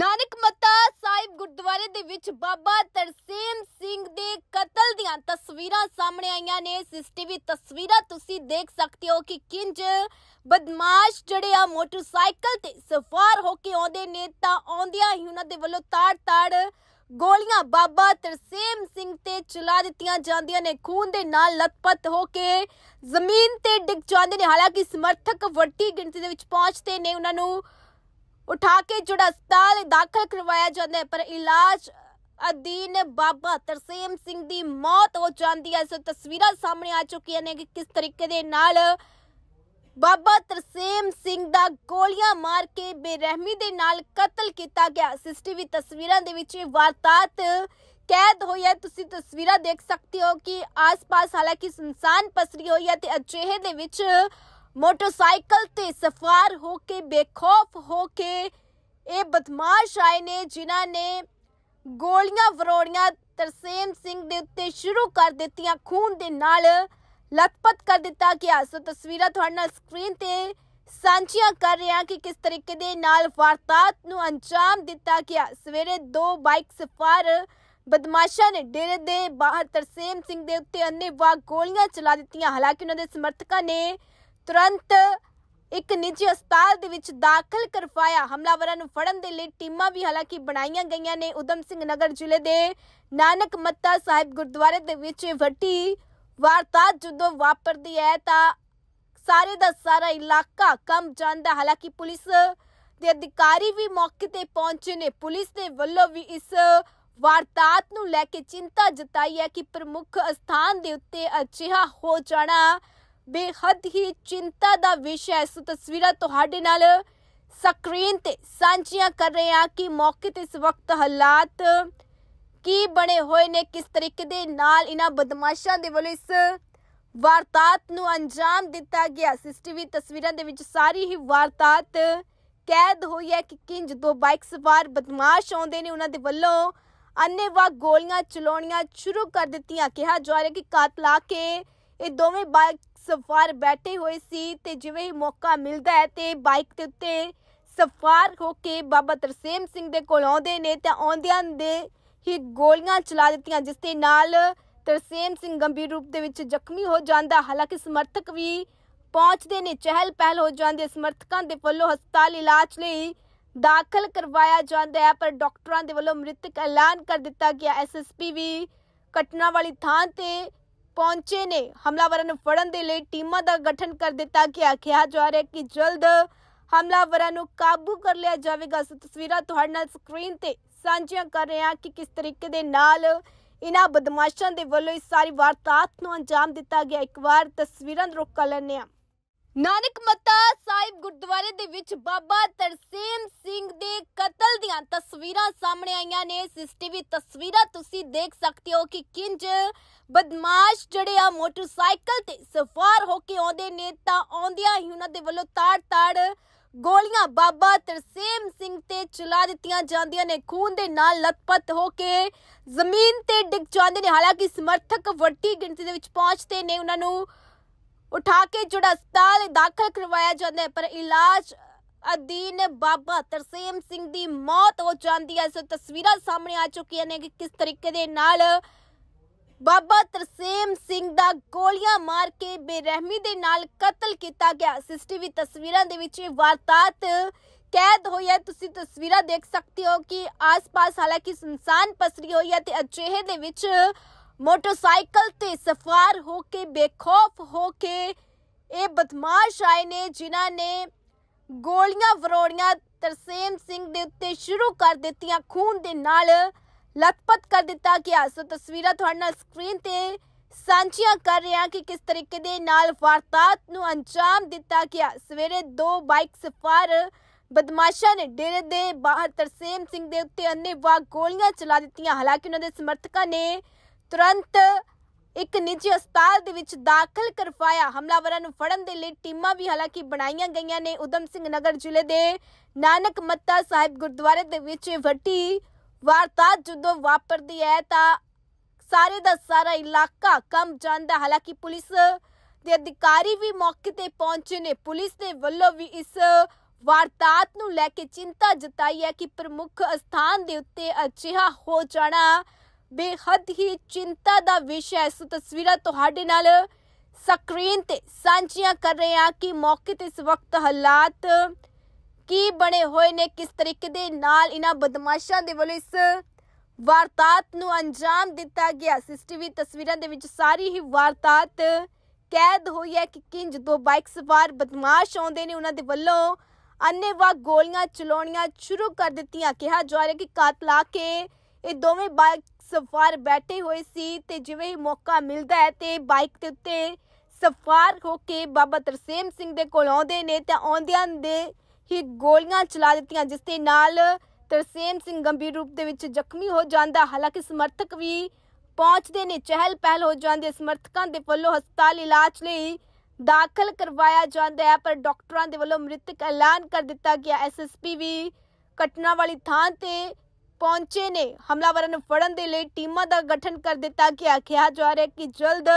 ਨਾਨਕ ਮੱਤਾ ਸਾਹਿਬ ਗੁਰਦੁਆਰੇ ਦੇ ਵਿੱਚ ਬਾਬਾ ਤਰਸੇਮ ਸਿੰਘ ਦੇ ਕਤਲ ਦੀਆਂ ਤਸਵੀਰਾਂ ਸਾਹਮਣੇ ਆਈਆਂ ਨੇ ਸੀਸੀਟੀਵੀ ਤਸਵੀਰਾਂ ਤੁਸੀਂ ਦੇਖ ਸਕਦੇ ਹੋ ਕਿ ਕਿੰਜ ਬਦਮਾਸ਼ ਜਿਹੜੇ ਆ ਮੋਟਰਸਾਈਕਲ ਤੇ ਸਵਾਰ ਹੋ ਕੇ ਆਉਂਦੇ ਨੇ ਤਾਂ ਆਉਂਦਿਆਂ ਹੀ ਉਹਨਾਂ ਦੇ ਵੱਲੋਂ ਤਾੜ-ਤਾੜ ਗੋਲੀਆਂ ਬਾਬਾ ਤਰਸੇਮ ਸਿੰਘ ਤੇ ਚਲਾ ਦਿੱਤੀਆਂ ਜਾਂਦੀਆਂ ਨੇ ਖੂਨ ਦੇ ਨਾਲ ਲਤਪਤ ਹੋ ਕੇ ਜ਼ਮੀਨ ਤੇ ਡਿੱਗ ਜਾਂਦੇ ਨੇ ਹਾਲਾਂਕਿ ਸਮਰਥਕ ਵੱਡੀ ਗਿਣਤੀ ਦੇ ਵਿੱਚ ਪਹੁੰਚਦੇ ਨੇ ਉਹਨਾਂ ਨੂੰ ਉਠਾ ਕੇ ਜਿਹੜਾ ਹਸਪਤਾਲ ਦਾਖਲ ਕਰਵਾਇਆ ਜਾਂਦਾ ਹੈ ਪਰ ਇਲਾਜ ਅਦੀਨ ਬਾਬਾ ਤਰਸੇਮ ਸਿੰਘ ਦੀ ਮੌਤ ਹੋ ਜਾਂਦੀ ਹੈ ਸੋ ਤਸਵੀਰਾਂ ਸਾਹਮਣੇ ਆ ਚੁੱਕੀਆਂ ਨੇ ਕਿ ਕਿਸ ਤਰੀਕੇ ਦੇ ਨਾਲ ਬਾਬਾ ਤਰਸੇਮ ਸਿੰਘ ਦਾ ਗੋਲੀਆਂ ਮਾਰ ਕੇ ਬੇਰਹਿਮੀ ਦੇ ਨਾਲ ਕਤਲ ਕੀਤਾ ਗਿਆ ਸੀਸੀਟੀਵੀ ਤਸਵੀਰਾਂ ਦੇ ਵਿੱਚ ਇਹ ਵਾਰਤਾਤ ਕੈਦ ਹੋਈ ਹੈ ਤੁਸੀਂ ਤਸਵੀਰਾਂ ਦੇਖ ਸਕਦੇ ਹੋ ਕਿ ਆਸ-ਪਾਸ ਹਾਲਾਂਕਿ ਸੁਨਸਾਨ ਪਸਰੀ ਹੋਈ ਹੈ ਤੇ ਅਜਿਹੇ ਦੇ ਵਿੱਚ ਮੋਟਰਸਾਈਕਲ ਤੇ ਸਫਾਰ ਹੋ ਕੇ ਬੇਖੌਫ ਹੋ ਕੇ ਇਹ ਬਦਮਾਸ਼ ਆਏ ਨੇ ਜਿਨ੍ਹਾਂ ਨੇ ਗੋਲੀਆਂ ਵਰੋੜੀਆਂ ਤਰਸੇਮ ਸਿੰਘ ਦੇ ਉੱਤੇ ਸ਼ੁਰੂ ਕਰ ਦਿੱਤੀਆਂ ਖੂਨ ਦੇ ਨਾਲ ਲਤਪਤ ਕਰ ਦਿੱਤਾ ਕਿ ਸੋ ਤਸਵੀਰਾਂ ਤੁਹਾਡੇ ਨਾਲ ਸਕਰੀਨ ਤੇ ਸਾਂਝੀਆਂ ਕਰ ਰਿਹਾ ਕਿ ਕਿਸ ਤਰੀਕੇ ਦੇ ਨਾਲ ਵਾਰਤਾਤ ਨੂੰ ਅੰਜਾਮ ਦਿੱਤਾ ਗਿਆ ਸਵੇਰੇ ਦੋ ਬਾਈਕ ਸਫਾਰ ਬਦਮਾਸ਼ਾਂ ਨੇ ਡੇਰੇ ਦੇ ਬਾਹਰ ਤਰਸੇਮ ਸਿੰਘ ਦੇ ਉੱਤੇ ਅੰਨੇਵਾਹ ਗੋਲੀਆਂ ਚਲਾ ਦਿੱਤੀਆਂ ਹਾਲਾਂਕਿ ਉਹਨਾਂ ਦੇ ਸਮਰਥਕਾਂ ਨੇ ਤੁਰੰਤ ਇੱਕ ਨਿੱਜੀ ਹਸਪਤਾਲ ਦੇ ਵਿੱਚ ਦਾਖਲ ਕਰਵਾਇਆ ਹਮਲਾਵਰਾਂ ਨੂੰ ਫੜਨ ਦੇ ਲਈ ਟੀਮਾਂ ਵੀ ਹਾਲਾਂਕਿ ਬਣਾਈਆਂ ਗਈਆਂ ਨੇ ਉਦਮ ਸਿੰਘ ਨਗਰ ਜ਼ਿਲ੍ਹੇ ਦੇ ਨਾਨਕ ਮੱਤਾ ਸਾਹਿਬ ਗੁਰਦੁਆਰੇ ਦੇ ਵਿੱਚ ਵੱਟੀ ਵਾਰਤਾ ਜਦੋਂ ਵਾਪਰਦੀ ਹੈ ਤਾਂ ਸਾਰੇ ਦਾ ਸਾਰਾ ਇਲਾਕਾ ਕੰਮ ਜਾਂਦਾ ਹਾਲਾਂਕਿ ਪੁਲਿਸ ਦੇ ਅਧਿਕਾਰੀ ਵੀ ਮੌਕੇ ਤੇ ਪਹੁੰਚੇ ਨੇ ਪੁਲਿਸ ਦੇ ਵੱਲੋਂ ਵੀ ਇਸ ਵਾਰਤਾਤ ਨੂੰ ਲੈ ਕੇ ਚਿੰਤਾ ਜਤਾਈ ਹੈ ਕਿ ਪ੍ਰਮੁੱਖ ਸਥਾਨ ਦੇ ਉੱਤੇ ਅਜਿਹਾ ਹੋ ਜਾਣਾ ਬੇਹੱਦ ਹੀ ਚਿੰਤਾ ਦਾ ਵਿਸ਼ਾ ਹੈ ਤਸਵੀਰਾਂ ਤੁਹਾਡੇ ਨਾਲ ਸਕਰੀਨ ਤੇ ਸਾਂਝੀਆਂ ਕਰ ਰਹੇ ਹਾਂ ਕਿ ਮੌਕੇ ਤੇ ਇਸ ਵਕਤ ਹਾਲਾਤ ਕੀ ਬਣੇ ਹੋਏ ਨੇ ਕਿਸ ਤਰੀਕੇ ਦੇ ਨਾਲ ਇਹਨਾਂ ਬਦਮਾਸ਼ਾਂ ਦੇ ਵੱਲੋਂ ਇਸ ਵਾਰਤਾਤ ਨੂੰ ਅੰਜਾਮ ਦਿੱਤਾ ਗਿਆ ਸੀਸੀਟੀਵੀ ਤਸਵੀਰਾਂ ਦੇ ਵਿੱਚ ਸਾਰੀ ਹੀ ਵਾਰਤਾਤ ਕੈਦ ਹੋਈ ਹੈ ਕਿ ਕਿੰਜ ਦੋ ਬਾਈਕ ਸਵਾਰ ਬਦਮਾਸ਼ ਆਉਂਦੇ ਨੇ ਉਹਨਾਂ ਦੇ ਵੱਲੋਂ ਅੰਨੇਵਾ ਗੋਲੀਆਂ ਚਲਾਉਣੀਆਂ ਸ਼ੁਰੂ ਕਰ ਦਿੱਤੀਆਂ ਕਿਹਾ ਜਾ ਰਿਹਾ ਕਿ ਕਾਤਲਾ ਕੇ ਇਹ ਦੋਵੇਂ ਬਾਈਕ ਸਫਾਰ ਬੈਠੇ ਹੋਏ ਸੀ ਤੇ ਜਿਵੇਂ ਹੀ ਮੌਕਾ ਮਿਲਦਾ ਹੈ ਤੇ ਬਾਈਕ ਦੇ ਉੱਤੇ ਸਫਾਰ ਹੋ ਕੇ ਬਾਬਾ ਤਰਸੇਮ ਸਿੰਘ ਦੇ ਕੋਲ ਆਉਂਦੇ ਨੇ ਤੇ ਆਉਂਦਿਆਂ ਦੇ ਹੀ ਗੋਲੀਆਂ ਚਲਾ ਦਿੱਤੀਆਂ ਜਿਸ ਦੇ ਨਾਲ ਤਰਸੇਮ ਸਿੰਘ ਗੰਭੀਰ ਰੂਪ ਦੇ ਵਿੱਚ ਜ਼ਖਮੀ ਹੋ ਜਾਂਦਾ ਹਾਲਾਂਕਿ ਸਮਰਥਕ ਵੀ ਪਹੁੰਚਦੇ ਨੇ ਚਹਿਲ ਪਹਿਲ ਹੋ ਜਾਂਦੀ ਸਮਰਥਕਾਂ ਦੇ ਵੱਲੋਂ ਹਸਪਤਾਲ ਇਲਾਜ ਲਈ ਦਾਖਲ ਕਰਵਾਇਆ ਜਾਂਦਾ ਹੈ ਪਰ ਡਾਕਟਰਾਂ ਦੇ ਵੱਲੋਂ ਮ੍ਰਿਤਕ ਐਲਾਨ ਕਰ ਦਿੱਤਾ ਗਿਆ ਐਸਐਸਪੀ ਵੀ ਘਟਨਾ ਵਾਲੀ ਥਾਂ ਤੇ ਪਹੁੰਚੇ ਨੇ ਹਮਲਾਵਰਾਂ ਨੂੰ ਫੜਨ ਦੇ ਲਈ ਟੀਮਾਂ ਦਾ ਗਠਨ ਕਰ ਦਿੱਤਾ ਗਿਆ ਆਖਿਆ ਜਾ ਰਿਹਾ ਕਿ ਜਲਦ ਹਮਲਾਵਰਾਂ ਨੂੰ ਕਾਬੂ ਕਰ ਲਿਆ ਜਾਵੇਗਾ ਸੋ ਤਸਵੀਰਾਂ ਤੁਹਾਡੇ ਨਾਲ ਸਕਰੀਨ ਤੇ ਸਾਂਝੀਆਂ ਕਰ ਰਹੇ ਹਾਂ ਕਿ ਕਿਸ ਤਰੀਕੇ ਦੇ ਨਾਲ ਇਹਨਾਂ ਬਦਮਾਸ਼ਾਂ ਦੇ ਵੱਲੋਂ ਇਸ ਸਾਰੀ ਵਾਰਤਾਤ ਨੂੰ ਅੰਜਾਮ ਦਿੱਤਾ ਗਿਆ ਇੱਕ ਵਾਰ ਤਸਵੀਰਾਂ ਰੁਕ ਕਰ ਲੈਣੇ ਆ ਨਾਨਕ ਮਤਾ ਸਾਹਿਬ ਗੁਰਦੁਆਰੇ ਦੇ ਵਿੱਚ ਬਾਬਾ ਤਰਸੇਮ ਸਿੰਘ ਦੇ ਕਤਲ ਦੀਆਂ ਤਸਵੀਰਾਂ ਸਾਹਮਣੇ ਆਈਆਂ ਨੇ ਸੀਸੀਟੀਵੀ ਤਸਵੀਰਾਂ ਤੁਸੀਂ ਦੇਖ ਸਕਦੇ ਹੋ ਕਿ ਕਿੰਜ ਬਦਮਾਸ਼ ਜਿਹੜੇ ਆ ਮੋਟਰਸਾਈਕਲ ਤੇ ਸਵਾਰ ਹੋ ਕੇ ਆਉਂਦੇ ਨੇ ਤਾਂ ਆਉਂਦਿਆਂ ਹੀ ਉਹਨਾਂ ਦੇ ਵੱਲੋਂ ਤਾੜ-ਤਾੜ ਗੋਲੀਆਂ ਬਾਬਾ ਤਰਸੇਮ ਸਿੰਘ ਤੇ ਚਲਾ ਦਿੱਤੀਆਂ ਜਾਂਦੀਆਂ ਨੇ ਖੂਨ ਦੇ ਨਾਲ ਲਤਪਤ ਹੋ ਕੇ ਜ਼ਮੀਨ ਤੇ ਡਿੱਗ ਜਾਂਦੇ ਨੇ ਹਾਲਾਂਕਿ ਸਮਰਥਕ ਵੱਡੀ ਗਿਣਤੀ ਦੇ ਵਿੱਚ ਪਹੁੰਚਦੇ ਨੇ ਉਹਨਾਂ ਨੂੰ ਉਠਾ ਕੇ ਜਿਹੜਾ ਹਸਪਤਾਲ ਦਾਖਲ ਕਰਵਾਇਆ ਜਾਂਦਾ ਪਰ ਇਲਾਜ ਅਦੀਨ ਬਾਬਾ ਤਰਸੇਮ ਸਿੰਘ ਦੀ ਮੌਤ ਹੋ ਜਾਂਦੀ ਹੈ ਸੋ ਤਸਵੀਰਾਂ ਸਾਹਮਣੇ ਆ ਚੁੱਕੀਆਂ ਨੇ ਕਿ ਕਿਸ ਤਰੀਕੇ ਦੇ ਨਾਲ ਬਾਬਾ ਤਰਸੇਮ ਸਿੰਘ ਦਾ ਗੋਲੀਆਂ ਮਾਰ ਕੇ ਬੇਰਹਿਮੀ ਦੇ ਨਾਲ ਕਤਲ ਕੀਤਾ ਗਿਆ ਸੀਸੀਟੀਵੀ ਤਸਵੀਰਾਂ ਦੇ ਵਿੱਚ ਇਹ ਵਾਰਤਾਤ ਕੈਦ ਹੋਈ ਹੈ ਤੁਸੀਂ ਤਸਵੀਰਾਂ ਦੇਖ ਸਕਦੇ ਹੋ ਕਿ ਆਸ-ਪਾਸ ਹਾਲਾਂਕਿ ਸੁਨਸਾਨ ਪਸਰੀ ਹੋਈ ਹੈ ਤੇ ਅਜਿਹੇ ਦੇ ਵਿੱਚ ਮੋਟਰਸਾਈਕਲ ਤੇ ਸਫਾਰ ਹੋ ਕੇ ਬੇਖੌਫ ਹੋ ਕੇ ਇਹ ਬਦਮਾਸ਼ ਆਏ ਨੇ ਜਿਨ੍ਹਾਂ ਨੇ ਗੋਲੀਆਂ ਵਰੋੜੀਆਂ ਤਰਸੇਮ ਸਿੰਘ ਦੇ ਉੱਤੇ ਸ਼ੁਰੂ ਕਰ ਦਿੱਤੀਆਂ ਖੂਨ ਦੇ ਨਾਲ ਲਤਪਤ ਕਰ ਦਿੱਤਾ ਗਿਆ ਸੋ ਤਸਵੀਰਾਂ ਤੁਹਾਡੇ ਨਾਲ ਸਕਰੀਨ ਤੇ ਸਾਂਝੀਆਂ ਕਰ ਰਿਹਾ ਕਿ ਕਿਸ ਤਰੀਕੇ ਦੇ ਨਾਲ ਵਾਰਤਾਤ ਨੂੰ ਅੰਜਾਮ ਦਿੱਤਾ ਗਿਆ ਸਵੇਰੇ ਦੋ ਬਾਈਕ ਸਫਾਰ ਬਦਮਾਸ਼ਾਂ ਨੇ ਡੇਰੇ ਦੇ ਬਾਹਰ ਤਰਸੇਮ ਸਿੰਘ ਦੇ ਉੱਤੇ ਅੰਨੇਵਾਹ ਗੋਲੀਆਂ ਚਲਾ ਦਿੱਤੀਆਂ ਹਾਲਾਂਕਿ ਉਹਨਾਂ ਦੇ ਸਮਰਥਕਾਂ ਨੇ ਤੁਰੰਤ ਇੱਕ ਨਿੱਜੀ ਹਸਪਤਾਲ ਦੇ ਵਿੱਚ ਦਾਖਲ ਕਰਵਾਇਆ ਹਮਲਾਵਰਾਂ ਨੂੰ ਫੜਨ ਦੇ ਲਈ ਟੀਮਾਂ ਵੀ ਹਾਲਾਂਕਿ ਬਣਾਈਆਂ ਗਈਆਂ ਨੇ ਉਦਮ ਸਿੰਘ ਨਗਰ ਜ਼ਿਲ੍ਹੇ ਦੇ ਨਾਨਕ ਮੱਤਾ ਸਾਹਿਬ ਗੁਰਦੁਆਰੇ ਦੇ ਵਿੱਚ ਵੱਟੀ ਵਾਰਤਾ ਜਦੋਂ ਵਾਪਰਦੀ ਹੈ ਤਾਂ ਸਾਰੇ ਦਾ ਸਾਰਾ ਇਲਾਕਾ ਕੰਬ ਜਾਂਦਾ ਹਾਲਾਂਕਿ ਪੁਲਿਸ ਦੇ ਅਧਿਕਾਰੀ ਵੀ ਮੌਕੇ ਤੇ ਪਹੁੰਚੇ ਨੇ ਪੁਲਿਸ ਦੇ ਵੱਲੋਂ ਵੀ ਇਸ ਵਾਰਤਾਤ ਨੂੰ ਲੈ ਕੇ ਚਿੰਤਾ ਜਤਾਈ ਹੈ ਕਿ ਪ੍ਰਮੁੱਖ ਸਥਾਨ ਦੇ ਉੱਤੇ ਅਜਿਹਾ ਹੋ ਜਾਣਾ ਬੇਹੱਦ ਹੀ ਚਿੰਤਾ ਦਾ ਵਿਸ਼ਾ ਇਸ ਤਸਵੀਰਾਂ ਤੁਹਾਡੇ ਨਾਲ ਸਕਰੀਨ ਤੇ ਸਾਂਝੀਆਂ ਕਰ ਰਹੇ ਹਾਂ ਕਿ ਮੌਕੇ ਤੇ ਇਸ ਵਕਤ ਹਾਲਾਤ ਕੀ ਬਣੇ ਹੋਏ ਨੇ ਕਿਸ ਤਰੀਕੇ ਦੇ ਨਾਲ ਇਹਨਾਂ ਬਦਮਾਸ਼ਾਂ ਦੇ ਵੱਲੋਂ ਇਸ ਵਾਰਤਾਤ ਨੂੰ ਅੰਜਾਮ ਦਿੱਤਾ ਗਿਆ ਸੀਸੀਟੀਵੀ ਤਸਵੀਰਾਂ ਦੇ ਵਿੱਚ ਸਾਰੀ ਹੀ ਵਾਰਤਾਤ ਕੈਦ ਹੋਈ ਹੈ ਕਿ ਕਿੰਜ ਦੋ ਬਾਈਕ ਸਵਾਰ ਬਦਮਾਸ਼ ਆਉਂਦੇ ਨੇ ਉਹਨਾਂ ਦੇ ਵੱਲੋਂ ਅੰਨੇਵਾ ਗੋਲੀਆਂ ਚਲਾਉਣੀਆਂ ਸ਼ੁਰੂ ਕਰ ਦਿੱਤੀਆਂ ਕਿਹਾ ਜਾ ਰਿਹਾ ਕਿ ਕਾਤਲਾ ਕੇ ਇਹ ਦੋਵੇਂ ਬਾਈਕ ਸਫਾਰ ਬੈਠੇ ਹੋਏ ਸੀ ਤੇ ਜਿਵੇਂ ਹੀ ਮੌਕਾ ਮਿਲਦਾ ਹੈ ਤੇ ਬਾਈਕ ਦੇ ਉੱਤੇ ਸਫਾਰ ਹੋ ਕੇ ਬਾਬਾ ਤਰਸੇਮ ਸਿੰਘ ਦੇ ਕੋਲ ਆਉਂਦੇ ਨੇ ਤੇ ਆਉਂਦਿਆਂ ਦੇ ਹੀ ਗੋਲੀਆਂ ਚਲਾ ਦਿੱਤੀਆਂ ਜਿਸ ਦੇ ਨਾਲ ਤਰਸੇਮ ਸਿੰਘ ਗੰਭੀਰ ਰੂਪ ਦੇ ਵਿੱਚ ਜ਼ਖਮੀ ਹੋ ਜਾਂਦਾ ਹਾਲਾਂਕਿ ਸਮਰਥਕ ਵੀ ਪਹੁੰਚਦੇ ਨੇ ਚਹਿਲ ਪਹਿਲ ਹੋ ਜਾਂਦੀ ਸਮਰਥਕਾਂ ਦੇ ਵੱਲੋਂ ਹਸਪਤਾਲ ਇਲਾਜ ਲਈ ਦਾਖਲ ਕਰਵਾਇਆ ਜਾਂਦਾ ਹੈ ਪਰ ਡਾਕਟਰਾਂ ਦੇ ਵੱਲੋਂ ਮ੍ਰਿਤਕ ਐਲਾਨ ਕਰ ਦਿੱਤਾ ਗਿਆ ਐਸਐਸਪੀ ਵੀ ਘਟਨਾ ਵਾਲੀ ਥਾਂ ਤੇ ਪਹੁੰਚੇ ਨੇ ਹਮਲਾਵਰਾਂ ਨੂੰ ਫੜਨ ਦੇ ਲਈ ਟੀਮਾਂ ਦਾ ਗਠਨ ਕਰ ਦਿੱਤਾ ਗਿਆ ਕਿਹਾ ਜਾ ਰਿਹਾ ਕਿ ਜਲਦ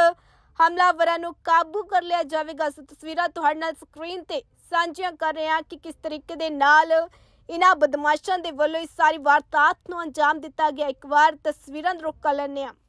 ਹਮਲਾਵਰਾਂ ਨੂੰ ਕਾਬੂ ਕਰ ਲਿਆ ਜਾਵੇਗਾ ਸੋ ਤਸਵੀਰਾਂ ਤੁਹਾਡੇ ਨਾਲ ਸਕਰੀਨ ਤੇ ਸਾਂਝੀਆਂ ਕਰ ਰਹੇ ਹਾਂ ਕਿ ਕਿਸ ਤਰੀਕੇ ਦੇ ਨਾਲ ਇਹਨਾਂ ਬਦਮਾਸ਼ਾਂ ਦੇ ਵੱਲੋਂ ਇਸ ਸਾਰੀ ਵਾਰਤਾਤ ਨੂੰ ਅੰਜਾਮ ਦਿੱਤਾ ਗਿਆ ਇੱਕ ਵਾਰ ਤਸਵੀਰਾਂ ਰੁਕ ਕਰ ਲੈਣੇ ਆ